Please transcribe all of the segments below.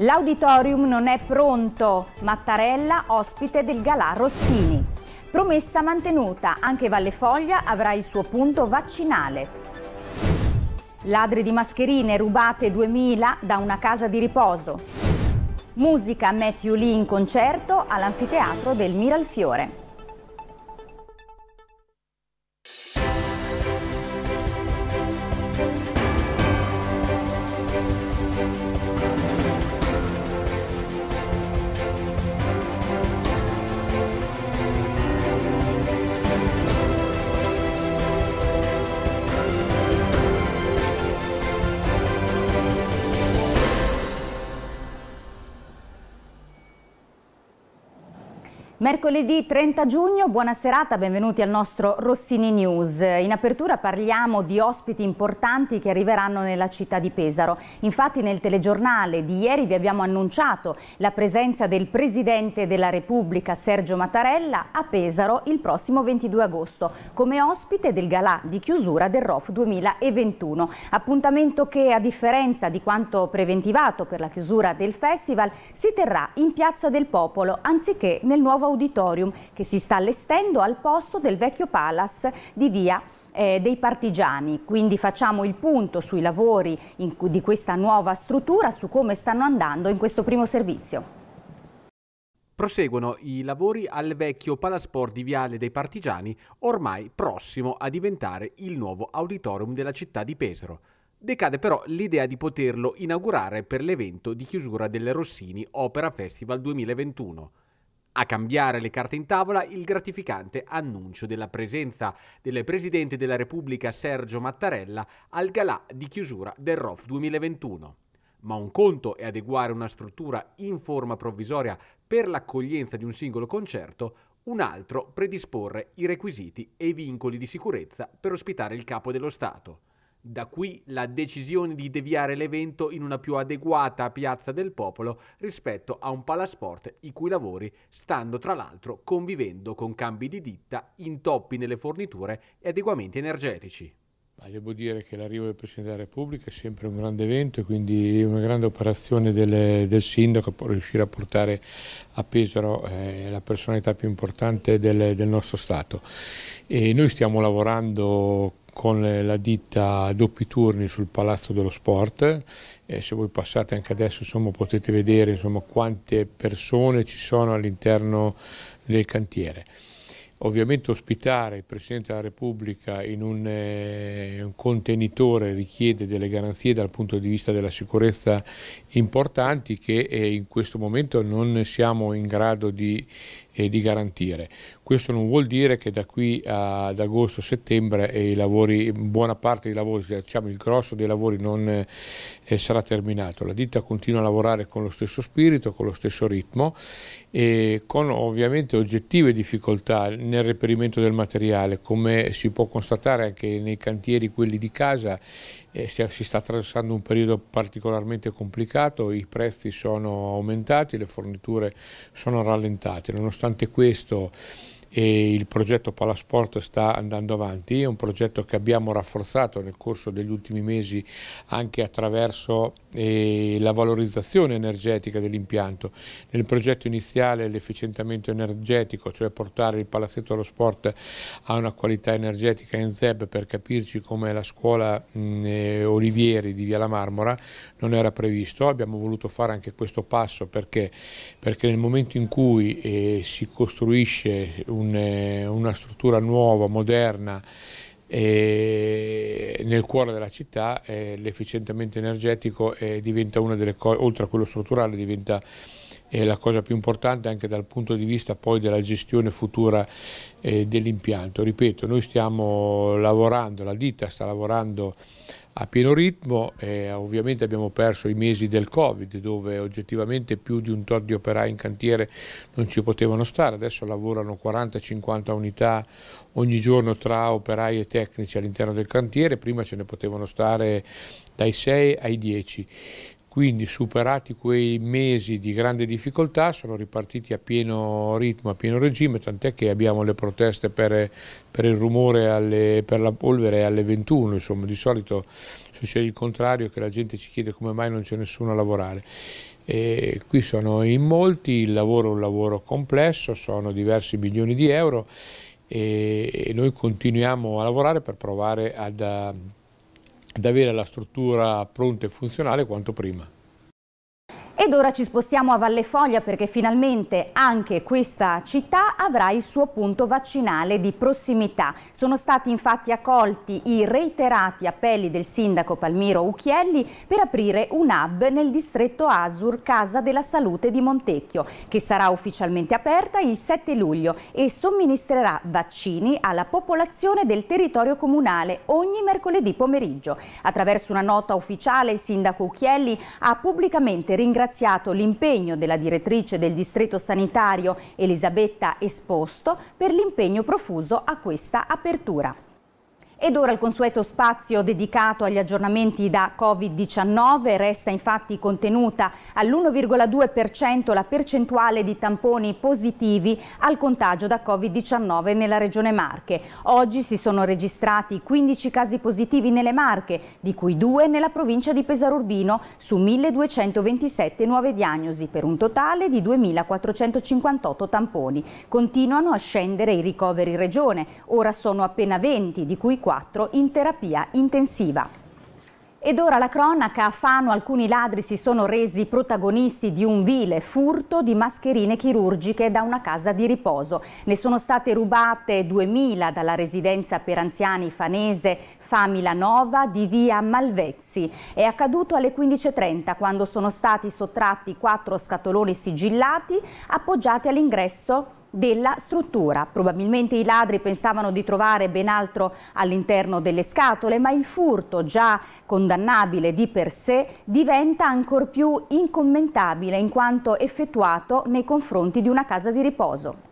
L'auditorium non è pronto, Mattarella ospite del Galà Rossini. Promessa mantenuta, anche Valle Foglia avrà il suo punto vaccinale. Ladri di mascherine rubate 2000 da una casa di riposo. Musica Matthew Lee in concerto all'anfiteatro del Miralfiore. Mercoledì 30 giugno, buona serata, benvenuti al nostro Rossini News. In apertura parliamo di ospiti importanti che arriveranno nella città di Pesaro. Infatti nel telegiornale di ieri vi abbiamo annunciato la presenza del Presidente della Repubblica Sergio Mattarella a Pesaro il prossimo 22 agosto come ospite del galà di chiusura del ROF 2021. Appuntamento che a differenza di quanto preventivato per la chiusura del festival si terrà in Piazza del Popolo anziché nel nuovo nuovo auditorium che si sta allestendo al posto del vecchio Palace di via eh, dei partigiani, quindi facciamo il punto sui lavori in, di questa nuova struttura, su come stanno andando in questo primo servizio. Proseguono i lavori al vecchio palasport di Viale dei Partigiani, ormai prossimo a diventare il nuovo auditorium della città di Pesaro. Decade però l'idea di poterlo inaugurare per l'evento di chiusura delle Rossini Opera Festival 2021. A cambiare le carte in tavola il gratificante annuncio della presenza del Presidente della Repubblica Sergio Mattarella al galà di chiusura del ROF 2021. Ma un conto è adeguare una struttura in forma provvisoria per l'accoglienza di un singolo concerto, un altro predisporre i requisiti e i vincoli di sicurezza per ospitare il capo dello Stato. Da qui la decisione di deviare l'evento in una più adeguata piazza del popolo rispetto a un palasport i cui lavori stanno tra l'altro convivendo con cambi di ditta, intoppi nelle forniture e adeguamenti energetici. Ma devo dire che l'arrivo del Presidente della Repubblica è sempre un grande evento e quindi una grande operazione del, del Sindaco per riuscire a portare a Pesaro eh, la personalità più importante del, del nostro Stato. E noi stiamo lavorando con la ditta doppi turni sul Palazzo dello Sport e se voi passate anche adesso insomma, potete vedere insomma, quante persone ci sono all'interno del cantiere. Ovviamente ospitare il Presidente della Repubblica in un, eh, un, contenitore richiede delle garanzie dal punto di vista della sicurezza importanti che eh, in questo momento non siamo in grado di, eh, di garantire. Questo non vuol dire che da qui ad agosto-settembre eh, buona parte dei lavori, diciamo il grosso dei lavori non eh, eh, sarà terminato. La ditta continua a lavorare con lo stesso spirito, con lo stesso ritmo e con ovviamente oggettive difficoltà nel reperimento del materiale, come si può constatare anche nei cantieri quelli di casa eh, si sta attraversando un periodo particolarmente complicato, i prezzi sono aumentati, le forniture sono rallentate. Nonostante questo e il progetto Palasport sta andando avanti, è un progetto che abbiamo rafforzato nel corso degli ultimi mesi anche attraverso eh, la valorizzazione energetica dell'impianto. Nel progetto iniziale l'efficientamento energetico, cioè portare il palazzetto allo sport a una qualità energetica in ZEB per capirci come la scuola mh, mm, eh, Olivieri di Via la Marmora, non era previsto, abbiamo voluto fare anche questo passo perché, perché nel momento in cui eh, si costruisce un, eh, una struttura nuova, moderna, e nel cuore della città eh, l'efficientamento energetico eh, diventa una delle cose, oltre a quello strutturale, diventa eh, la cosa più importante anche dal punto di vista poi della gestione futura eh, dell'impianto. Ripeto, noi stiamo lavorando, la ditta sta lavorando a pieno ritmo e ovviamente abbiamo perso i mesi del Covid dove oggettivamente più di un tot di operai in cantiere non ci potevano stare, adesso lavorano 40-50 unità ogni giorno tra operai e tecnici all'interno del cantiere, prima ce ne potevano stare dai 6 ai 10. Quindi superati quei mesi di grande difficoltà sono ripartiti a pieno ritmo, a pieno regime, tant'è che abbiamo le proteste per, per il rumore, alle, per la polvere alle 21, insomma di solito succede il contrario che la gente ci chiede come mai non c'è nessuno a lavorare. E qui sono in molti, il lavoro è un lavoro complesso, sono diversi milioni di euro e, e noi continuiamo a lavorare per provare ad ad avere la struttura pronta e funzionale quanto prima. Ed ora ci spostiamo a Valle Foglia perché finalmente anche questa città avrà il suo punto vaccinale di prossimità. Sono stati infatti accolti i reiterati appelli del sindaco Palmiro Ucchielli per aprire un hub nel distretto Asur Casa della Salute di Montecchio che sarà ufficialmente aperta il 7 luglio e somministrerà vaccini alla popolazione del territorio comunale ogni mercoledì pomeriggio. Attraverso una nota ufficiale il sindaco Ucchielli ha pubblicamente ringraziato ringraziato l'impegno della direttrice del distretto sanitario Elisabetta Esposto per l'impegno profuso a questa apertura. Ed ora il consueto spazio dedicato agli aggiornamenti da Covid-19 resta infatti contenuta all'1,2% la percentuale di tamponi positivi al contagio da Covid-19 nella regione Marche. Oggi si sono registrati 15 casi positivi nelle Marche, di cui 2 nella provincia di Pesaro Urbino su 1227 nuove diagnosi per un totale di 2458 tamponi. Continuano a scendere i ricoveri in regione, ora sono appena 20, di cui 24 in terapia intensiva. Ed ora la cronaca, a Fano alcuni ladri si sono resi protagonisti di un vile furto di mascherine chirurgiche da una casa di riposo. Ne sono state rubate 2.000 dalla residenza per anziani fanese Famila Nova di via Malvezzi. È accaduto alle 15.30 quando sono stati sottratti quattro scatoloni sigillati appoggiati all'ingresso della struttura. Probabilmente i ladri pensavano di trovare ben altro all'interno delle scatole, ma il furto, già condannabile di per sé, diventa ancor più incommentabile in quanto effettuato nei confronti di una casa di riposo.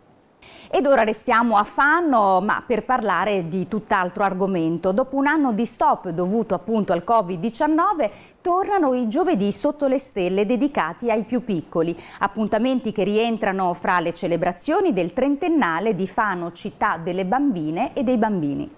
Ed ora restiamo a Fanno, ma per parlare di tutt'altro argomento. Dopo un anno di stop dovuto appunto al Covid-19, tornano i giovedì sotto le stelle dedicati ai più piccoli, appuntamenti che rientrano fra le celebrazioni del trentennale di Fano Città delle Bambine e dei Bambini.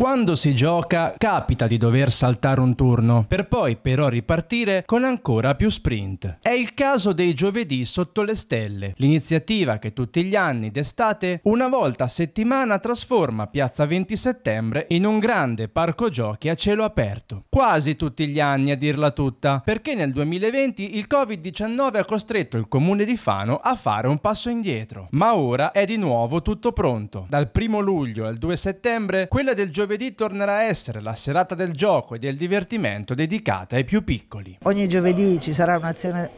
Quando si gioca capita di dover saltare un turno, per poi però ripartire con ancora più sprint. È il caso dei giovedì sotto le stelle, l'iniziativa che tutti gli anni d'estate, una volta a settimana, trasforma Piazza 20 Settembre in un grande parco giochi a cielo aperto. Quasi tutti gli anni a dirla tutta, perché nel 2020 il Covid-19 ha costretto il comune di Fano a fare un passo indietro. Ma ora è di nuovo tutto pronto. Dal 1 luglio al 2 settembre, quella del giovedì giovedì tornerà a essere la serata del gioco e del divertimento dedicata ai più piccoli. Ogni giovedì ci sarà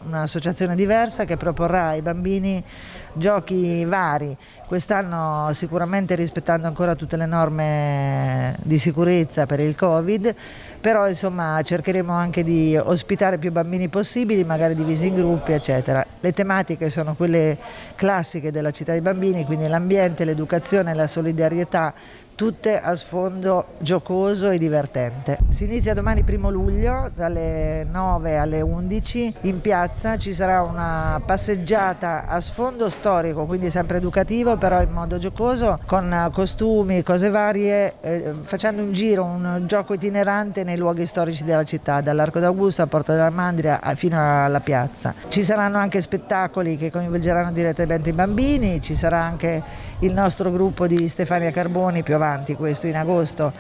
un'associazione un diversa che proporrà ai bambini giochi vari, quest'anno sicuramente rispettando ancora tutte le norme di sicurezza per il Covid, però insomma cercheremo anche di ospitare più bambini possibili, magari divisi in gruppi eccetera. Le tematiche sono quelle classiche della città dei bambini, quindi l'ambiente, l'educazione, la solidarietà tutte a sfondo giocoso e divertente. Si inizia domani primo luglio dalle 9 alle 11 in piazza ci sarà una passeggiata a sfondo storico, quindi sempre educativo però in modo giocoso con costumi, cose varie, eh, facendo un giro, un gioco itinerante nei luoghi storici della città, dall'Arco d'Augusto a Porta della Mandria fino alla piazza. Ci saranno anche spettacoli che coinvolgeranno direttamente i bambini, ci sarà anche il nostro gruppo di Stefania Carboni più avanti avanti questo in agosto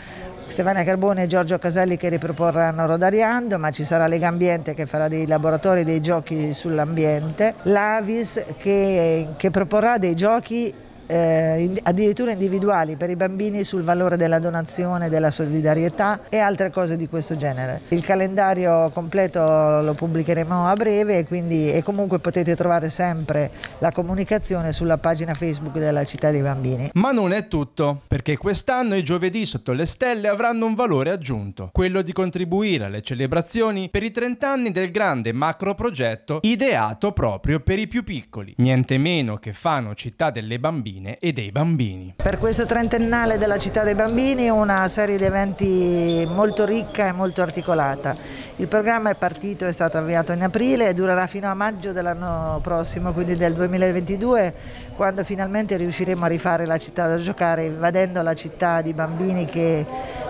Stefania Carbone e Giorgio Caselli che riproporranno Rodariando, ma ci sarà Lega Ambiente che farà dei laboratori dei giochi sull'ambiente, l'Avis che, che proporrà dei giochi eh, addirittura individuali per i bambini sul valore della donazione, della solidarietà e altre cose di questo genere. Il calendario completo lo pubblicheremo a breve e, quindi, e comunque potete trovare sempre la comunicazione sulla pagina Facebook della Città dei Bambini. Ma non è tutto, perché quest'anno i giovedì sotto le stelle avranno un valore aggiunto, quello di contribuire alle celebrazioni per i 30 anni del grande macro progetto ideato proprio per i più piccoli, niente meno che Fano Città delle Bambine bambine e dei bambini. Per questo trentennale della città dei bambini una serie di eventi molto ricca e molto articolata. Il programma è partito, è stato avviato in aprile e durerà fino a maggio dell'anno prossimo, quindi del 2022, quando finalmente riusciremo a rifare la città da giocare, invadendo la città di bambini che,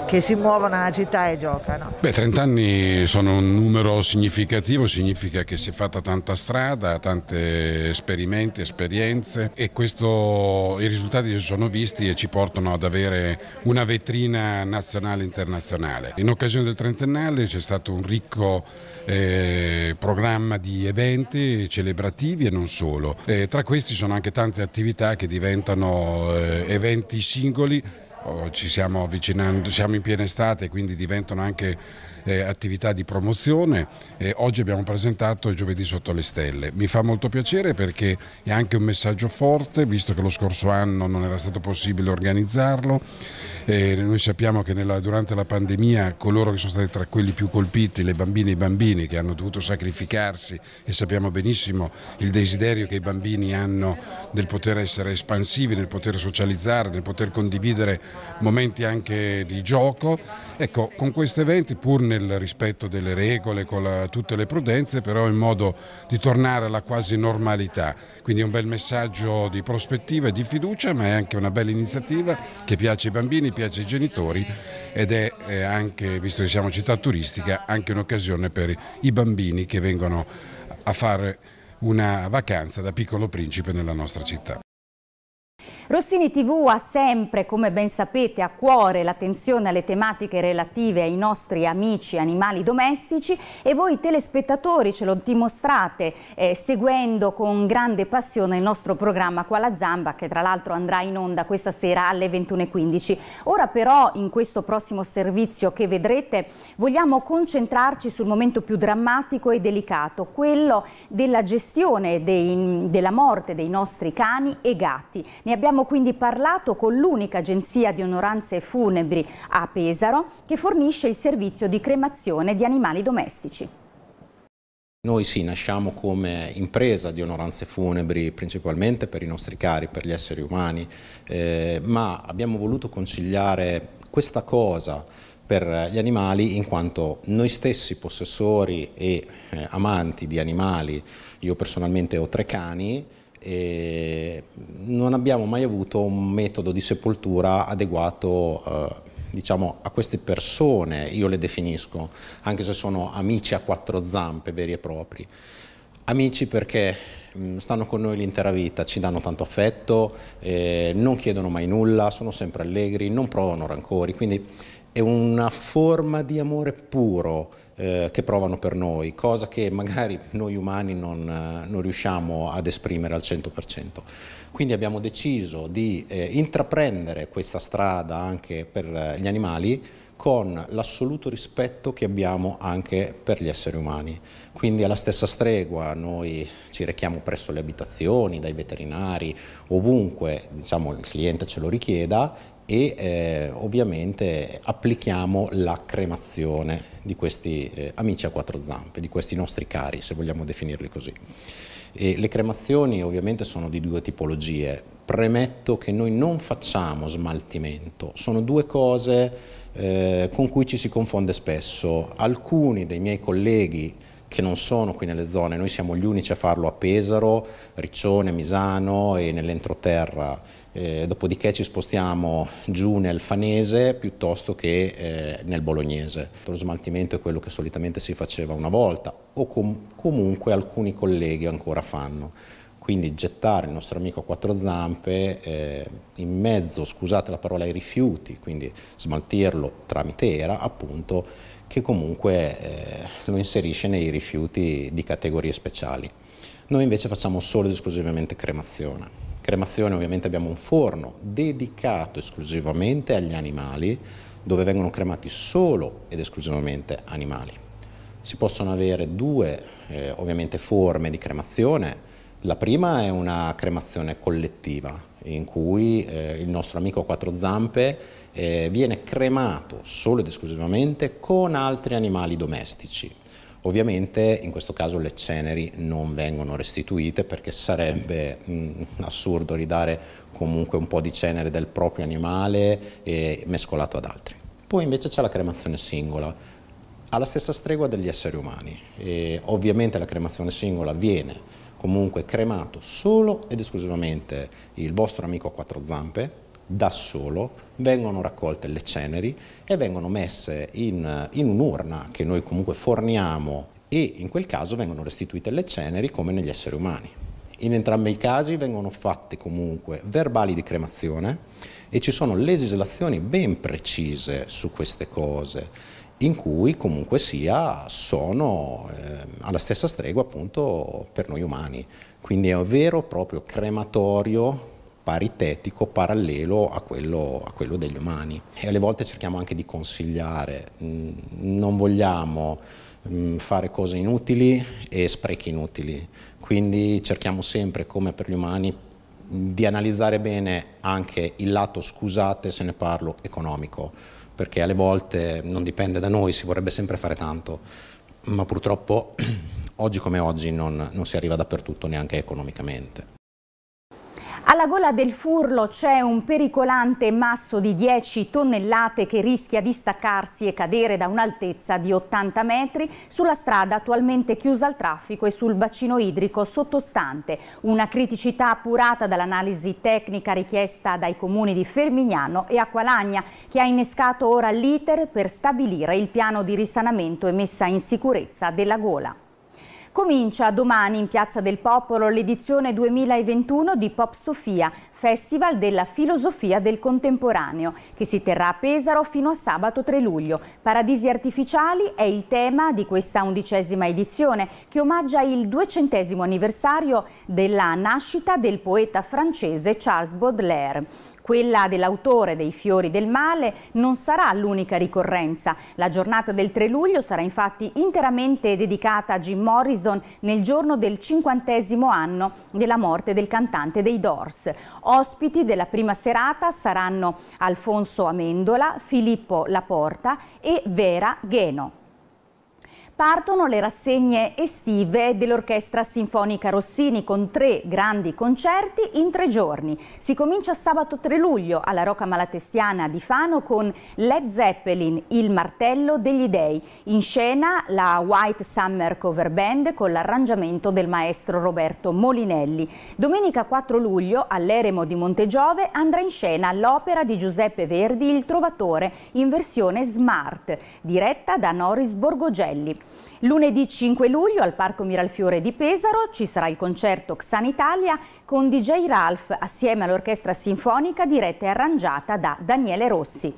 che si muovono nella città e giocano. Beh, 30 anni sono un numero significativo, significa che si è fatta tanta strada, tante esperimenti, esperienze e questo, i risultati si sono visti e ci portano ad avere una vetrina nazionale e internazionale. In occasione del trentennale c'è stato un ricco eh, programma di eventi celebrativi e non solo. Eh, tra questi sono anche tante attività che diventano eh, eventi singoli ci stiamo avvicinando, siamo in piena estate quindi diventano anche eh, attività di promozione. Eh, oggi abbiamo presentato Giovedì sotto le stelle. Mi fa molto piacere perché è anche un messaggio forte, visto che lo scorso anno non era stato possibile organizzarlo. Eh, noi sappiamo che nella, durante la pandemia coloro che sono stati tra quelli più colpiti, le bambine e i bambini che hanno dovuto sacrificarsi e sappiamo benissimo il desiderio che i bambini hanno nel poter essere espansivi, nel poter socializzare, nel poter condividere momenti anche di gioco. Ecco, con questi eventi pur nel rispetto delle regole, con la, tutte le prudenze, però in modo di tornare alla quasi normalità. Quindi un bel messaggio di prospettiva e di fiducia, ma è anche una bella iniziativa che piace ai bambini, piace ai genitori ed è, è anche, visto che siamo città turistica, anche un'occasione per i bambini che vengono a fare una vacanza da piccolo principe nella nostra città. Rossini TV ha sempre, come ben sapete, a cuore l'attenzione alle tematiche relative ai nostri amici animali domestici e voi telespettatori ce lo dimostrate eh, seguendo con grande passione il nostro programma Qua la Zamba che tra l'altro andrà in onda questa sera alle 21.15. Ora però in questo prossimo servizio che vedrete vogliamo concentrarci sul momento più drammatico e delicato, quello della gestione dei, della morte dei nostri cani e gatti. Ne abbiamo Abbiamo quindi parlato con l'unica agenzia di onoranze funebri a Pesaro che fornisce il servizio di cremazione di animali domestici. Noi sì, nasciamo come impresa di onoranze funebri principalmente per i nostri cari, per gli esseri umani, eh, ma abbiamo voluto conciliare questa cosa per gli animali in quanto noi stessi possessori e eh, amanti di animali, io personalmente ho tre cani, e non abbiamo mai avuto un metodo di sepoltura adeguato eh, diciamo, a queste persone, io le definisco, anche se sono amici a quattro zampe veri e propri. Amici perché mm, stanno con noi l'intera vita, ci danno tanto affetto, eh, non chiedono mai nulla, sono sempre allegri, non provano rancori, quindi è una forma di amore puro eh, che provano per noi, cosa che magari noi umani non, eh, non, riusciamo ad esprimere al 100%. Quindi abbiamo deciso di eh, intraprendere questa strada anche per eh, gli animali con l'assoluto rispetto che abbiamo anche per gli esseri umani. Quindi alla stessa stregua noi ci rechiamo presso le abitazioni, dai veterinari, ovunque diciamo, il cliente ce lo richieda e eh, ovviamente applichiamo la cremazione di questi eh, amici a quattro zampe, di questi nostri cari, se vogliamo definirli così. E le cremazioni ovviamente sono di due tipologie. Premetto che noi non facciamo smaltimento, sono due cose eh, con cui ci si confonde spesso. Alcuni dei miei colleghi che non sono qui nelle zone, noi siamo gli unici a farlo a Pesaro, Riccione, Misano e nell'entroterra, eh, dopodiché ci spostiamo giù nel Fanese piuttosto che eh, nel Bolognese. Lo smaltimento è quello che solitamente si faceva una volta o com comunque alcuni colleghi ancora fanno. Quindi gettare il nostro amico a quattro zampe eh, in mezzo, scusate la parola, ai rifiuti, quindi smaltirlo tramite era, appunto che comunque eh, lo inserisce nei rifiuti di categorie speciali. Noi invece facciamo solo ed esclusivamente cremazione. Cremazione ovviamente abbiamo un forno dedicato esclusivamente agli animali, dove vengono cremati solo ed esclusivamente animali. Si possono avere due eh, ovviamente forme di cremazione, la prima è una cremazione collettiva in cui eh, il nostro amico a quattro zampe eh, viene cremato solo ed esclusivamente con altri animali domestici. Ovviamente in questo caso le ceneri non vengono restituite perché sarebbe mh, mm, assurdo ridare comunque un po' di cenere del proprio animale eh, mescolato ad altri. Poi invece c'è la cremazione singola, alla stessa stregua degli esseri umani. E ovviamente la cremazione singola viene comunque cremato solo ed esclusivamente il vostro amico a quattro zampe, da solo, vengono raccolte le ceneri e vengono messe in, in un'urna che noi comunque forniamo e in quel caso vengono restituite le ceneri come negli esseri umani. In entrambi i casi vengono fatte comunque verbali di cremazione e ci sono legislazioni ben precise su queste cose in cui comunque sia sono eh, alla stessa stregua appunto per noi umani. Quindi è un vero e proprio crematorio paritetico, parallelo a quello, a quello, degli umani. E alle volte cerchiamo anche di consigliare, mm, non vogliamo mm, fare cose inutili e sprechi inutili, quindi cerchiamo sempre, come per gli umani, di analizzare bene anche il lato, scusate se ne parlo, economico perché alle volte non dipende da noi, si vorrebbe sempre fare tanto, ma purtroppo oggi come oggi non, non si arriva dappertutto neanche economicamente. Alla gola del Furlo c'è un pericolante masso di 10 tonnellate che rischia di staccarsi e cadere da un'altezza di 80 metri sulla strada attualmente chiusa al traffico e sul bacino idrico sottostante. Una criticità appurata dall'analisi tecnica richiesta dai comuni di Fermignano e Acqualagna che ha innescato ora l'iter per stabilire il piano di risanamento e messa in sicurezza della gola. Comincia domani in Piazza del Popolo l'edizione 2021 di Pop Sofia, Festival della Filosofia del Contemporaneo, che si terrà a Pesaro fino a sabato 3 luglio. Paradisi artificiali è il tema di questa undicesima edizione, che omaggia il duecentesimo anniversario della nascita del poeta francese Charles Baudelaire. Quella dell'autore dei Fiori del Male non sarà l'unica ricorrenza. La giornata del 3 luglio sarà infatti interamente dedicata a Jim Morrison nel giorno del cinquantesimo anno della morte del cantante dei Doors. Ospiti della prima serata saranno Alfonso Amendola, Filippo Laporta e Vera Geno. Partono le rassegne estive dell'Orchestra Sinfonica Rossini con tre grandi concerti in tre giorni. Si comincia sabato 3 luglio alla Rocca Malatestiana di Fano con Led Zeppelin, Il martello degli dei. In scena la White Summer Cover Band con l'arrangiamento del maestro Roberto Molinelli. Domenica 4 luglio all'Eremo di Montegiove andrà in scena l'opera di Giuseppe Verdi Il Trovatore in versione smart, diretta da Noris Borgogelli. Lunedì 5 luglio al Parco Miralfiore di Pesaro ci sarà il concerto Xan Italia con DJ Ralph assieme all'orchestra sinfonica diretta e arrangiata da Daniele Rossi.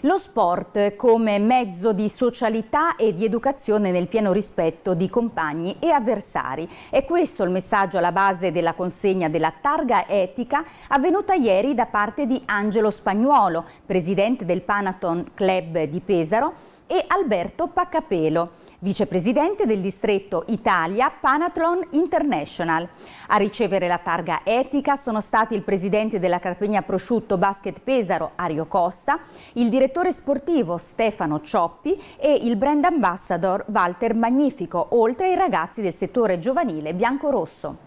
Lo sport come mezzo di socialità e di educazione nel pieno rispetto di compagni e avversari. È questo il messaggio alla base della consegna della targa etica avvenuta ieri da parte di Angelo Spagnuolo, presidente del Panathon Club di Pesaro, e Alberto Paccapelo, vicepresidente del distretto Italia Panathlon International. A ricevere la targa etica sono stati il presidente della Carpegna Prosciutto Basket Pesaro Ario Costa, il direttore sportivo Stefano Cioppi e il brand ambassador Walter Magnifico, oltre ai ragazzi del settore giovanile biancorosso.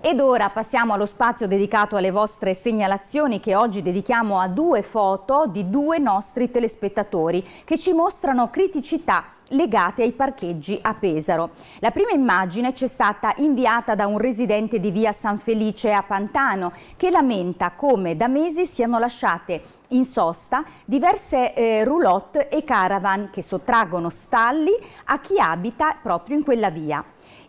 Ed ora passiamo allo spazio dedicato alle vostre segnalazioni che oggi dedichiamo a due foto di due nostri telespettatori che ci mostrano criticità legate ai parcheggi a Pesaro. La prima immagine ci è stata inviata da un residente di via San Felice a Pantano che lamenta come da mesi siano lasciate in sosta diverse eh, roulotte e caravan che sottraggono stalli a chi abita proprio in quella via.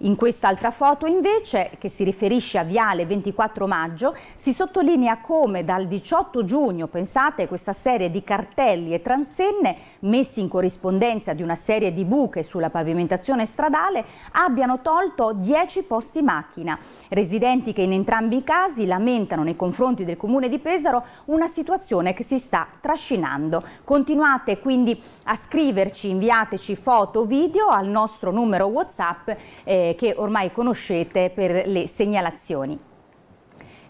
In quest'altra foto invece, che si riferisce a Viale 24 maggio, si sottolinea come dal 18 giugno, pensate, questa serie di cartelli e transenne messi in corrispondenza di una serie di buche sulla pavimentazione stradale abbiano tolto 10 posti macchina. Residenti che in entrambi i casi lamentano nei confronti del Comune di Pesaro una situazione che si sta trascinando. Continuate quindi a scriverci, inviateci foto, o video al nostro numero WhatsApp eh, che ormai conoscete per le segnalazioni.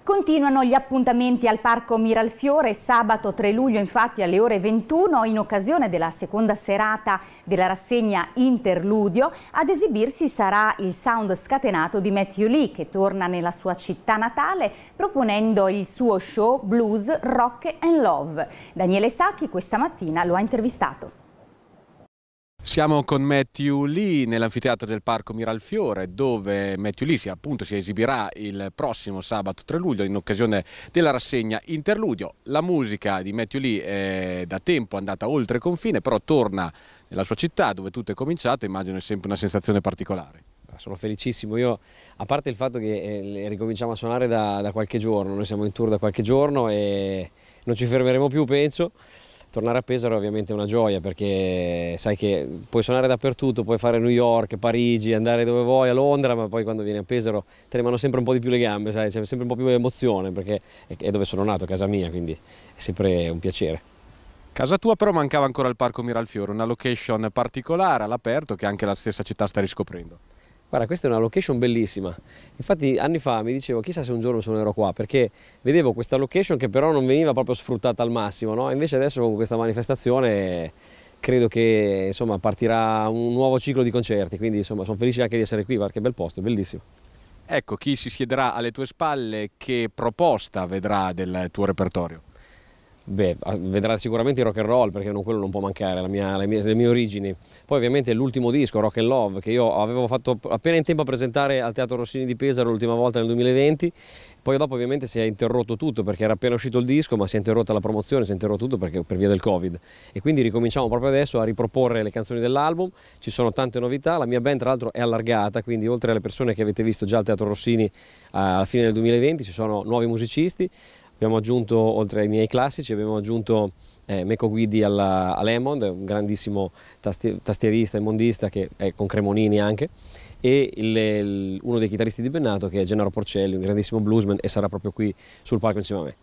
Continuano gli appuntamenti al Parco Miralfiore sabato 3 luglio infatti alle ore 21 in occasione della seconda serata della rassegna Interludio. Ad esibirsi sarà il sound scatenato di Matthew Lee che torna nella sua città natale proponendo il suo show Blues, Rock and Love. Daniele Sacchi questa mattina lo ha intervistato. Siamo con Matthew Lee nell'anfiteatro del Parco Miralfiore dove Matthew Lee si, appunto, si esibirà il prossimo sabato 3 luglio in occasione della rassegna Interludio. La musica di Matthew Lee è da tempo andata oltre confine però torna nella sua città dove tutto è cominciato immagino è sempre una sensazione particolare ah, sono felicissimo. Io, a parte il fatto che eh, ricominciamo a suonare da, da, qualche giorno, noi siamo in tour da qualche giorno e non ci fermeremo più, penso tornare a Pesaro è ovviamente una gioia perché sai che puoi suonare dappertutto, puoi fare New York, Parigi, andare dove vuoi, a Londra, ma poi quando vieni a Pesaro tremano sempre un po' di più le gambe, sai, c'è sempre un po' più emozione perché è dove sono nato, casa mia, quindi è sempre un piacere. Casa tua però mancava ancora il Parco Miralfiore, una location particolare all'aperto che anche la stessa città sta riscoprendo. Guarda, questa è una location bellissima. Infatti anni fa mi dicevo chissà se un giorno suonerò qua, perché vedevo questa location che però non veniva proprio sfruttata al massimo, no? Invece adesso con questa manifestazione credo che insomma, partirà un nuovo ciclo di concerti, quindi insomma, sono felice anche di essere qui, perché bel posto, è bellissimo. Ecco, chi si siederà alle tue spalle, che proposta vedrà del tuo repertorio? Beh, ah, vedrà sicuramente rock and roll perché non, quello non può mancare, mia, le, mie, le, mie, origini. Poi ovviamente l'ultimo disco, Rock and Love, che io avevo fatto appena in tempo a presentare al Teatro Rossini di Pesaro l'ultima volta nel 2020, poi dopo ovviamente si è interrotto tutto perché era appena uscito il disco, ma si è interrotta la promozione, si è interrotto tutto perché, per via del Covid. E quindi ricominciamo proprio adesso a riproporre le canzoni dell'album, ci sono tante novità, la mia band tra l'altro è allargata, quindi oltre alle persone che avete visto già al Teatro Rossini ah, alla fine del 2020 ci sono nuovi musicisti, Abbiamo aggiunto, oltre ai miei classici, abbiamo aggiunto eh, Meco Guidi alla, a Lemond, un grandissimo tasti tastierista e mondista che è con Cremonini anche, e il, il, uno dei chitarristi di Bennato che è Gennaro Porcelli, un grandissimo bluesman e sarà proprio qui sul palco insieme a me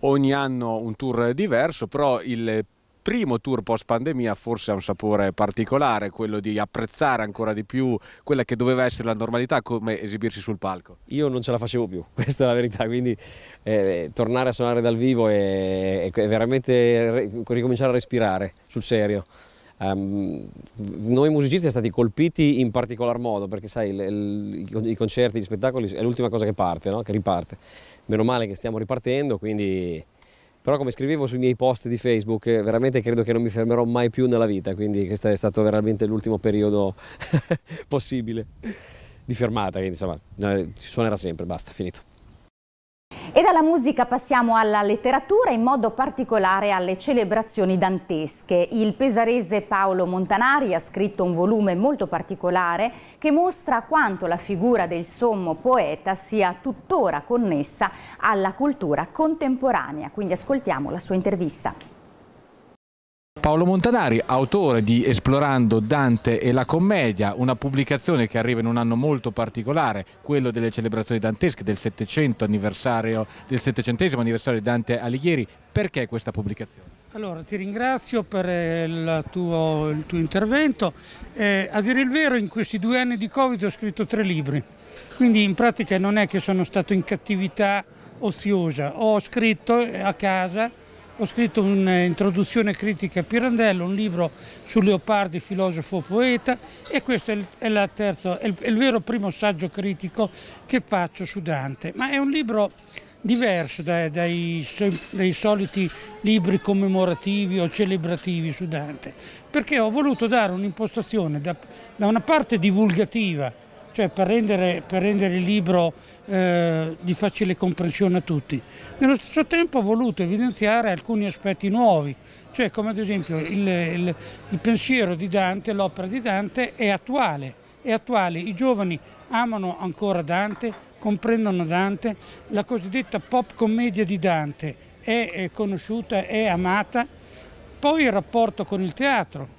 ogni anno un tour diverso, però il primo tour post pandemia forse ha un sapore particolare, quello di apprezzare ancora di più quella che doveva essere la normalità come esibirsi sul palco. Io non ce la facevo più, questa è la verità, quindi eh, tornare a suonare dal vivo è, è veramente ricominciare a respirare sul serio. Um, noi musicisti siamo stati colpiti in particolar modo perché sai le, le, i concerti, gli spettacoli è l'ultima cosa che parte, no? che riparte. Meno male che stiamo ripartendo, quindi però come scrivevo sui miei post di Facebook, eh, veramente credo che non mi fermerò mai più nella vita, quindi questo è stato veramente l'ultimo periodo possibile di fermata, quindi insomma, eh, ci suonerà sempre, basta, finito. E dalla musica passiamo alla letteratura, in modo particolare alle celebrazioni dantesche. Il pesarese Paolo Montanari ha scritto un volume molto particolare che mostra quanto la figura del sommo poeta sia tuttora connessa alla cultura contemporanea. Quindi ascoltiamo la sua intervista. Paolo Montanari, autore di Esplorando Dante e la commedia, una pubblicazione che arriva in un anno molto particolare, quello delle celebrazioni dantesche del 700 anniversario, del 700 anniversario di Dante Alighieri. Perché questa pubblicazione? Allora, ti ringrazio per eh, il tuo, il tuo intervento. Eh, a dire il vero, in questi due anni di Covid ho scritto tre libri, quindi in pratica non è che sono stato in cattività oziosa, ho scritto eh, a casa ho scritto un'introduzione critica a Pirandello, un libro su Leopardi, filosofo poeta e questo è il, terzo, è, il, è il, vero primo saggio critico che faccio su Dante, ma è un libro diverso dai, dai, dai soliti libri commemorativi o celebrativi su Dante, perché ho voluto dare un'impostazione da, da una parte divulgativa cioè per rendere, per rendere il libro eh, di facile comprensione a tutti. Nello stesso tempo ho voluto evidenziare alcuni aspetti nuovi, cioè come ad esempio il, il, il pensiero di Dante, l'opera di Dante è attuale, è attuale, i giovani amano ancora Dante, comprendono Dante, la cosiddetta pop commedia di Dante è conosciuta, è amata, poi il rapporto con il teatro,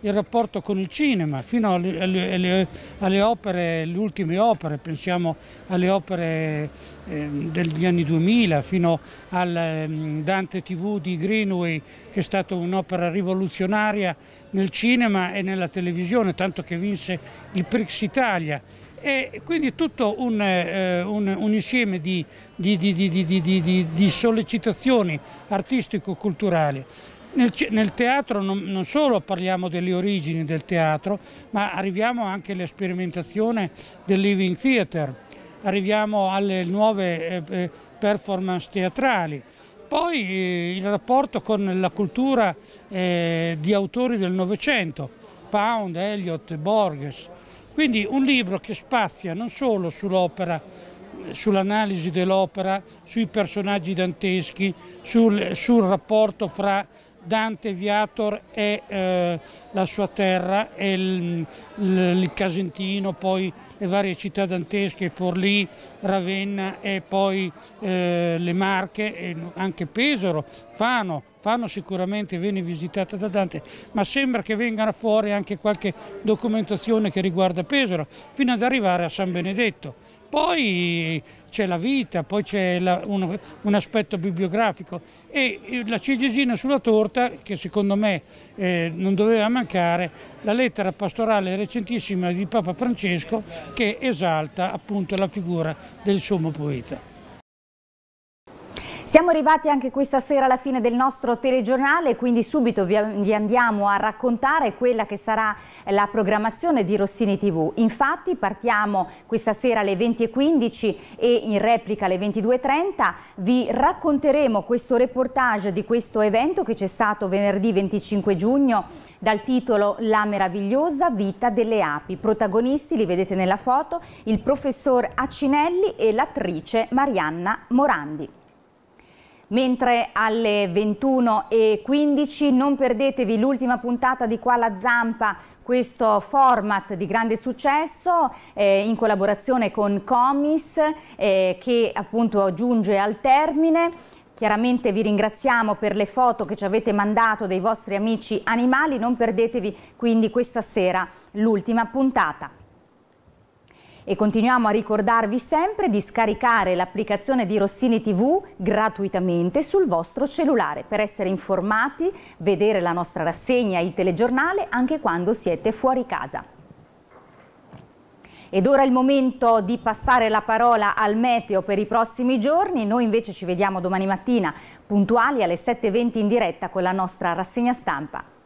il rapporto con il cinema, fino alle, alle, alle opere, le ultime opere, pensiamo alle opere eh, degli anni 2000, fino al ehm, Dante TV di Greenway, che è stata un'opera rivoluzionaria nel cinema e nella televisione, tanto che vinse il Prix Italia. E quindi tutto un, eh, un, un insieme di, di, di, di sollecitazioni artistico-culturali. Nel, nel teatro non, non, solo parliamo delle origini del teatro, ma arriviamo anche alla sperimentazione del living theater, arriviamo alle nuove eh, eh, performance teatrali. Poi eh, il rapporto con la cultura eh, di autori del Novecento, Pound, Eliot, Borges. Quindi un libro che spazia non solo sull'opera, sull'analisi dell'opera, sui personaggi danteschi, sul, sul rapporto fra Dante Viator è eh, la sua terra, è il, il, Casentino, poi le varie città dantesche, Forlì, Ravenna e poi eh, le Marche, e anche Pesaro, Fano. Fano sicuramente viene visitata da Dante, ma sembra che vengano fuori anche qualche documentazione che riguarda Pesaro, fino ad arrivare a San Benedetto poi c'è la vita, poi c'è un, un, aspetto bibliografico e la ciliegina sulla torta, che secondo me eh, non doveva mancare, la lettera pastorale recentissima di Papa Francesco che esalta appunto la figura del sommo poeta. Siamo arrivati anche questa sera alla fine del nostro telegiornale, quindi subito vi andiamo a raccontare quella che sarà eh, la programmazione di Rossini TV. Infatti partiamo questa sera alle 20.15 e in replica alle 22.30 vi racconteremo questo reportage di questo evento che c'è stato venerdì 25 giugno dal titolo La meravigliosa vita delle api. Protagonisti li vedete nella foto il professor Accinelli e l'attrice Marianna Morandi. Mentre alle 21.15 non perdetevi l'ultima puntata di Qua la Zampa, questo format di grande successo eh, in collaborazione con Comis eh, che appunto giunge al termine. Chiaramente vi ringraziamo per le foto che ci avete mandato dei vostri amici animali, non perdetevi quindi questa sera l'ultima puntata e continuiamo a ricordarvi sempre di scaricare l'applicazione di Rossini TV gratuitamente sul vostro cellulare per essere informati, vedere la nostra rassegna e il telegiornale anche quando siete fuori casa. Ed ora è il momento di passare la parola al meteo per i prossimi giorni, noi invece ci vediamo domani mattina puntuali alle 7.20 in diretta con la nostra rassegna stampa.